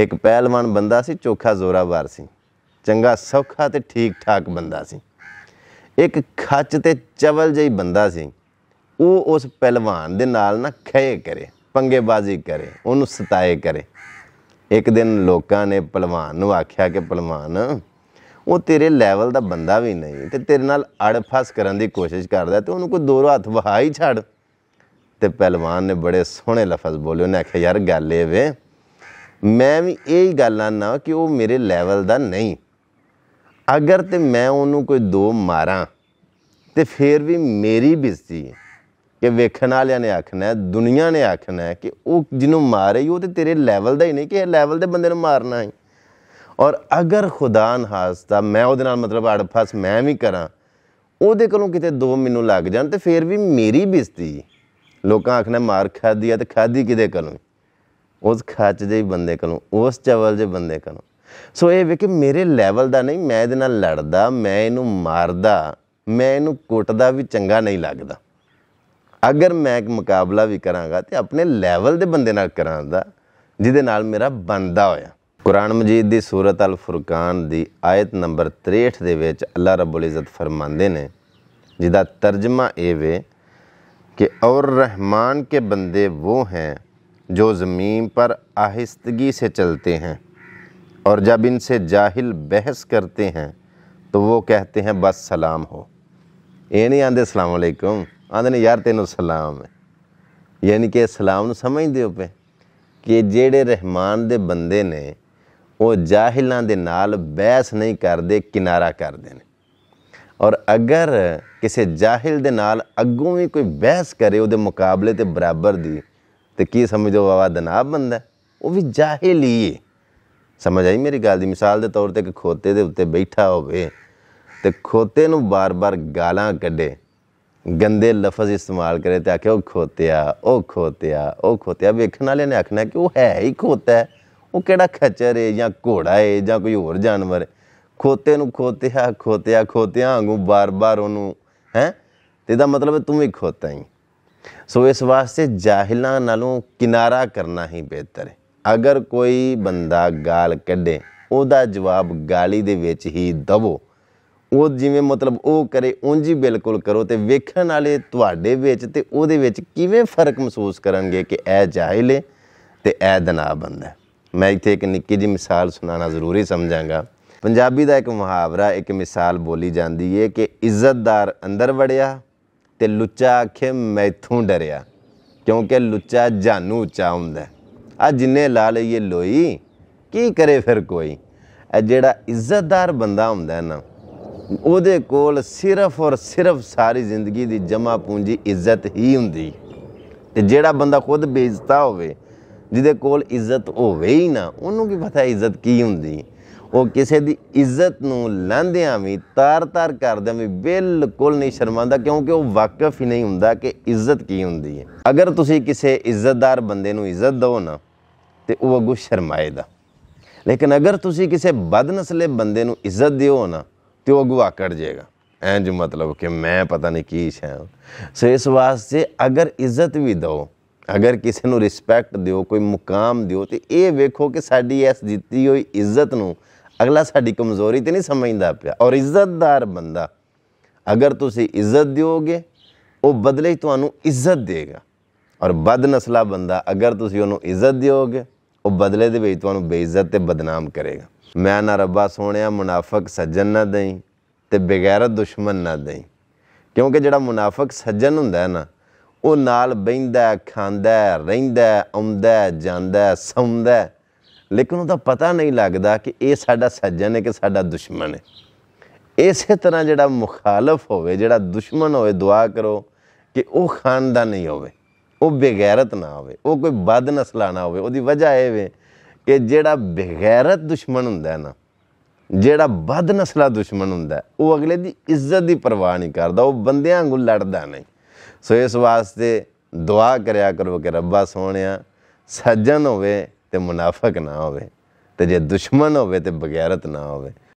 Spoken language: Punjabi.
ਇੱਕ ਪਹਿਲਵਾਨ ਬੰਦਾ ਸੀ ਚੋਖਾ ਜ਼ੋਰਾਵਾਰ ਸੀ ਚੰਗਾ ਸੌਖਾ ਤੇ ਠੀਕ ਠਾਕ ਬੰਦਾ ਸੀ ਇੱਕ ਖੱਚ ਤੇ ਚਵਲ ਜਿਹੀ ਬੰਦਾ ਸੀ ਉਹ ਉਸ ਪਹਿਲਵਾਨ ਦੇ ਨਾਲ ਨਾ ਖੇ ਕਰੇ ਪੰਗੇਬਾਜ਼ੀ ਕਰੇ ਉਹਨੂੰ ਸਤਾਏ ਕਰੇ ਇੱਕ ਦਿਨ ਲੋਕਾਂ ਨੇ ਪਹਿਲਵਾਨ ਨੂੰ ਆਖਿਆ ਕਿ ਪਹਿਲਵਾਨ ਉਹ ਤੇਰੇ ਲੈਵਲ ਦਾ ਬੰਦਾ ਵੀ ਨਹੀਂ ਤੇ ਤੇਰੇ ਨਾਲ ਅੜਫਸ ਕਰਨ ਦੀ ਕੋਸ਼ਿਸ਼ ਕਰਦਾ ਤੇ ਉਹਨੂੰ ਕੋਈ ਦੋ ਹੱਥ ਵਹਾ ਹੀ ਛੱਡ ਤੇ ਪਹਿਲਵਾਨ ਨੇ ਬੜੇ ਸੋਹਣੇ ਲਫ਼ਜ਼ ਬੋਲੇ ਉਹਨੇ ਆਖਿਆ ਯਾਰ ਗੱਲ ਇਹ ਵੇ ਮੈਂ ਵੀ ਇਹ ਹੀ ਗੱਲ ਨਾ ਕਿ ਉਹ ਮੇਰੇ ਲੈਵਲ ਦਾ ਨਹੀਂ ਅਗਰ ਤੇ ਮੈਂ ਉਹਨੂੰ ਕੋਈ ਦੋ ਮਾਰਾਂ ਤੇ ਫੇਰ ਵੀ ਮੇਰੀ ਬਿਜ਼ਤੀ ਹੈ ਕਿ ਵੇਖਣ ਵਾਲਿਆਂ ਨੇ ਆਖਣਾ ਹੈ ਦੁਨੀਆ ਨੇ ਆਖਣਾ ਹੈ ਕਿ ਉਹ ਜਿਹਨੂੰ ਮਾਰ ਰਹੀ ਉਹ ਤੇ ਤੇਰੇ ਲੈਵਲ ਦਾ ਹੀ ਨਹੀਂ ਕਿ ਇਹ ਲੈਵਲ ਦੇ ਬੰਦੇ ਨੂੰ ਮਾਰਨਾ ਹੈ ਔਰ ਅਗਰ ਖੁਦਾ ਨਹਾਸਤਾ ਮੈਂ ਉਹਦੇ ਨਾਲ ਮਤਲਬ ਅੜਫਸ ਮੈਂ ਵੀ ਕਰਾਂ ਉਹਦੇ ਕੋਲੋਂ ਕਿਤੇ ਦੋ ਮੈਨੂੰ ਲੱਗ ਜਾਣ ਤੇ ਫੇਰ ਵੀ ਮੇਰੀ ਬਿਜ਼ਤੀ ਲੋਕਾਂ ਆਖਣਾ ਮਾਰ ਖਾਦੀ ਆ ਤੇ ਖਾਦੀ ਕਿਦੇ ਕੋਲੋਂ ਉਸ ਖਾਚ ਦੇ ਬੰਦੇ ਕੋਲੋਂ ਉਸ ਚਵਲ ਦੇ ਬੰਦੇ ਕੋਲੋਂ ਸੋ ਇਹ ਵੇ ਕਿ ਮੇਰੇ ਲੈਵਲ ਦਾ ਨਹੀਂ ਮੈਂ ਇਹਦੇ ਨਾਲ ਲੜਦਾ ਮੈਂ ਇਹਨੂੰ ਮਾਰਦਾ ਮੈਂ ਇਹਨੂੰ ਕੁੱਟਦਾ ਵੀ ਚੰਗਾ ਨਹੀਂ ਲੱਗਦਾ ਅਗਰ ਮੈਂ ਇੱਕ ਮੁਕਾਬਲਾ ਵੀ ਕਰਾਂਗਾ ਤੇ ਆਪਣੇ ਲੈਵਲ ਦੇ ਬੰਦੇ ਨਾਲ ਕਰਾਂਦਾ ਜਿਹਦੇ ਨਾਲ ਮੇਰਾ ਬੰਦਾ ਹੋਇਆ ਕੁਰਾਨ ਮਜੀਦ ਦੀ ਸੂਰਤ ਅਲ ਫੁਰਕਾਨ ਦੀ ਆਇਤ ਨੰਬਰ 63 ਦੇ ਵਿੱਚ ਅੱਲਾ ਰੱਬੁਲ ਇਜ਼ਤ ਫਰਮਾਉਂਦੇ ਨੇ ਜਿਹਦਾ ਤਰਜਮਾ ਇਹ ਵੇ ਕਿ ਔਰ ਰਹਿਮਾਨ ਕੇ ਬੰਦੇ ਉਹ ਹੈ जो ज़मीन पर आहिस्तगी से चलते हैं और जब इनसे जाहिल बहस करते हैं तो वो कहते हैं बस सलाम हो ये नहीं आँदे सलामकुम आँदने यार तेनों सलाम है यानी कि सलाम समझते हो पे कि जेडे रहमान दे बंदे ने वो जाहिलों के नाल बहस नहीं करते किनारा करते हैं और अगर किसी जाहिल के नाल अगों भी कोई बहस करे वो मुकाबले तो बराबर दी ਤੇ ਕੀ ਸਮਝੋ ਬਾਬਾ ਦਨਾਬ ਬੰਦਾ ਉਹ ਵੀ ਜਾਹਲੀ ਸਮਝ ਆਈ ਮੇਰੀ ਗੱਲ ਦੀ ਮਿਸਾਲ ਦੇ ਤੌਰ ਤੇ ਕਿ ਖੋਤੇ ਦੇ ਉੱਤੇ ਬੈਠਾ ਹੋਵੇ ਤੇ ਖੋਤੇ ਨੂੰ ਬਾਰ-ਬਾਰ ਗਾਲਾਂ ਕੱਢੇ ਗੰਦੇ ਲਫ਼ਜ਼ ਇਸਤੇਮਾਲ ਕਰੇ ਤੇ ਆਖੇ ਉਹ ਖੋਤਿਆ ਉਹ ਖੋਤਿਆ ਉਹ ਖੋਤਿਆ ਵੇਖਣ ਵਾਲੇ ਨੇ ਆਖਣਾ ਕਿ ਉਹ ਹੈ ਹੀ ਖੋਤਾ ਹੈ ਉਹ ਕਿਹੜਾ ਖਚਰ ਹੈ ਜਾਂ ਘੋੜਾ ਹੈ ਜਾਂ ਕੋਈ ਹੋਰ ਜਾਨਵਰ ਖੋਤੇ ਨੂੰ ਖੋਤਿਆ ਖੋਤਿਆ ਖੋਤਿਆਂ ਵਾਂਗੂ ਬਾਰ-ਬਾਰ ਉਹਨੂੰ ਹੈ ਤੇ ਇਹਦਾ ਮਤਲਬ ਤੂੰ ਵੀ ਖੋਤਾ ਹੀ ਸੋ ਇਸ ਵਾਸਤੇ ਜਾਹਿਲਾਂ ਨਾਲੋਂ ਕਿਨਾਰਾ ਕਰਨਾ ਹੀ ਬਿਹਤਰ ਹੈ ਅਗਰ ਕੋਈ ਬੰਦਾ ਗਾਲ ਕੱਢੇ ਉਹਦਾ ਜਵਾਬ ਗਾਲੀ ਦੇ ਵਿੱਚ ਹੀ ਦਵੋ ਉਹ ਜਿਵੇਂ ਮਤਲਬ ਉਹ ਕਰੇ ਉਂਝ ਹੀ ਬਿਲਕੁਲ ਕਰੋ ਤੇ ਵੇਖਣ ਵਾਲੇ ਤੁਹਾਡੇ ਵਿੱਚ ਤੇ ਉਹਦੇ ਵਿੱਚ ਕਿਵੇਂ ਫਰਕ ਮਹਿਸੂਸ ਕਰਨਗੇ ਕਿ ਇਹ ਜਾਹਿਲ ਹੈ ਤੇ ਇਹ ਦਨਾ ਬੰਦਾ ਮੈਂ ਇੱਥੇ ਇੱਕ ਨਿੱਕੀ ਜੀ ਮਿਸਾਲ ਸੁਣਾਉਣਾ ਜ਼ਰੂਰੀ ਸਮਝਾਂਗਾ ਪੰਜਾਬੀ ਦਾ ਇੱਕ ਮੁਹਾਵਰਾ ਇੱਕ ਮਿਸਾਲ ਬੋਲੀ ਜਾਂਦੀ ਹੈ ਕਿ ਇੱਜ਼ਤਦਾਰ ਅੰਦਰ ਵੜਿਆ ਤੇ ਲੁੱਚਾ ਆਖੇ ਮੈਥੋਂ ਡਰਿਆ ਕਿਉਂਕਿ ਲੁੱਚਾ ਜਾਨੂ ਉੱਚਾ ਹੁੰਦਾ ਆ ਜਿੰਨੇ ਲਾ ਲਈਏ ਲੋਈ ਕੀ ਕਰੇ ਫਿਰ ਕੋਈ ਇਹ ਜਿਹੜਾ ਇੱਜ਼ਤਦਾਰ ਬੰਦਾ ਹੁੰਦਾ ਨਾ ਉਹਦੇ ਕੋਲ ਸਿਰਫ ਔਰ ਸਿਰਫ ਸਾਰੀ ਜ਼ਿੰਦਗੀ ਦੀ ਜਮਾ ਪੂੰਜੀ ਇੱਜ਼ਤ ਹੀ ਹੁੰਦੀ ਤੇ ਜਿਹੜਾ ਬੰਦਾ ਖੁਦ ਬੇਇੱਜ਼ਤਾ ਹੋਵੇ ਜਿਹਦੇ ਕੋਲ ਇੱਜ਼ਤ ਹੋਵੇ ਹੀ ਨਾ ਉਹਨੂੰ ਕੀ ਪਤਾ ਇੱਜ਼ਤ ਕੀ ਹੁੰਦੀ ਉਹ ਕਿਸੇ ਦੀ ਇੱਜ਼ਤ ਨੂੰ ਲਾਂਦਿਆਂ ਵੀ ਤਾਰ-ਤਾਰ ਕਰਦਿਆਂ ਵੀ ਬਿਲਕੁਲ ਨਹੀਂ ਸ਼ਰਮਾਉਂਦਾ ਕਿਉਂਕਿ ਉਹ ਵਾਕਿਫ ਹੀ ਨਹੀਂ ਹੁੰਦਾ ਕਿ ਇੱਜ਼ਤ ਕੀ ਹੁੰਦੀ ਹੈ ਅਗਰ ਤੁਸੀਂ ਕਿਸੇ ਇੱਜ਼ਤਦਾਰ ਬੰਦੇ ਨੂੰ ਇੱਜ਼ਤ ਦਿਓ ਨਾ ਤੇ ਉਹ ਅਗੂ ਸ਼ਰਮਾਏਗਾ ਲੇਕਿਨ ਅਗਰ ਤੁਸੀਂ ਕਿਸੇ ਬਦਨਸਲੇ ਬੰਦੇ ਨੂੰ ਇੱਜ਼ਤ ਦਿਓ ਨਾ ਤੇ ਉਹ ਅਗੂ ਆਕੜ ਜਾਏਗਾ ਐਂਜ ਮਤਲਬ ਕਿ ਮੈਂ ਪਤਾ ਨਹੀਂ ਕੀ ਸ਼ੈ ਸੋ ਇਸ ਵਾਸਤੇ ਅਗਰ ਇੱਜ਼ਤ ਵੀ ਦਿਓ ਅਗਰ ਕਿਸੇ ਨੂੰ ਰਿਸਪੈਕਟ ਦਿਓ ਕੋਈ ਮੁਕਾਮ ਦਿਓ ਤੇ ਇਹ ਵੇਖੋ ਕਿ ਸਾਡੀ ਇਸ ਦਿੱਤੀ ਹੋਈ ਇੱਜ਼ਤ ਨੂੰ ਅਗਲਾ ਸਾਡੀ ਕਮਜ਼ੋਰੀ ਤੇ ਨਹੀਂ ਸਮਝਦਾ ਪਿਆ ਔਰ ਇੱਜ਼ਤਦਾਰ ਬੰਦਾ ਅਗਰ ਤੁਸੀਂ ਇੱਜ਼ਤ ਦਿਓਗੇ ਉਹ ਬਦਲੇ ਤੁਹਾਨੂੰ ਇੱਜ਼ਤ ਦੇਗਾ ਔਰ ਬਦਨਸਲਾ ਬੰਦਾ ਅਗਰ ਤੁਸੀਂ ਉਹਨੂੰ ਇੱਜ਼ਤ ਦਿਓਗੇ ਉਹ ਬਦਲੇ ਦੇ ਵਿੱਚ ਤੁਹਾਨੂੰ ਬੇਇੱਜ਼ਤ ਤੇ ਬਦਨਾਮ ਕਰੇਗਾ ਮੈਂ ਨਾ ਰੱਬਾ ਸੋਹਣਿਆ ਮੁਨਾਫਕ ਸੱਜਣ ਨਾ ਦੇਈ ਤੇ ਬਗੈਰਤ ਦੁਸ਼ਮਣ ਨਾ ਦੇਈ ਕਿਉਂਕਿ ਜਿਹੜਾ ਮੁਨਾਫਕ ਸੱਜਣ ਹੁੰਦਾ ਹੈ ਨਾ ਉਹ ਨਾਲ ਬੈਂਦਾ ਖਾਂਦਾ ਰਹਿੰਦਾ ਆਉਂਦਾ ਜਾਂਦਾ ਸੌਂਦਾ ਲੇਕਿਨ ਉਹਦਾ ਪਤਾ ਨਹੀਂ ਲੱਗਦਾ ਕਿ ਇਹ ਸਾਡਾ ਸੱਜਣ ਹੈ ਕਿ ਸਾਡਾ ਦੁਸ਼ਮਣ ਹੈ ਇਸੇ ਤਰ੍ਹਾਂ ਜਿਹੜਾ ਮੁਖਾਲਫ ਹੋਵੇ ਜਿਹੜਾ ਦੁਸ਼ਮਣ ਹੋਵੇ ਦੁਆ ਕਰੋ ਕਿ ਉਹ ਖਾਨਦਾਨ ਨਹੀਂ ਹੋਵੇ ਉਹ ਬੇਗੈਰਤ ਨਾ ਹੋਵੇ ਉਹ ਕੋਈ ਬਦ ਨਸਲਾ ਨਾ ਹੋਵੇ ਉਹਦੀ ਵਜ੍ਹਾ ਇਹ ਵੇ ਕਿ ਜਿਹੜਾ ਬੇਗੈਰਤ ਦੁਸ਼ਮਣ ਹੁੰਦਾ ਨਾ ਜਿਹੜਾ ਬਦ ਨਸਲਾ ਦੁਸ਼ਮਣ ਹੁੰਦਾ ਉਹ ਅਗਲੇ ਦੀ ਇੱਜ਼ਤ ਦੀ ਪਰਵਾਹ ਨਹੀਂ ਕਰਦਾ ਉਹ ਬੰਦਿਆਂ ਵਾਂਗੂ ਲੜਦਾ ਨਹੀਂ ਸੋ ਇਸ ਵਾਸਤੇ ਦੁਆ ਕਰਿਆ ਕਰੋ ਕਿ ਰੱਬਾ ਸੋਹਣਿਆ ਸੱਜਣ ਹੋਵੇ ਤੇ ਮੁਨਾਫਕ ਨਾ ਹੋਵੇ ਤੇ ਜੇ ਦੁਸ਼ਮਣ ਹੋਵੇ ਤੇ ਬਗੈਰਤ ਨਾ ਹੋਵੇ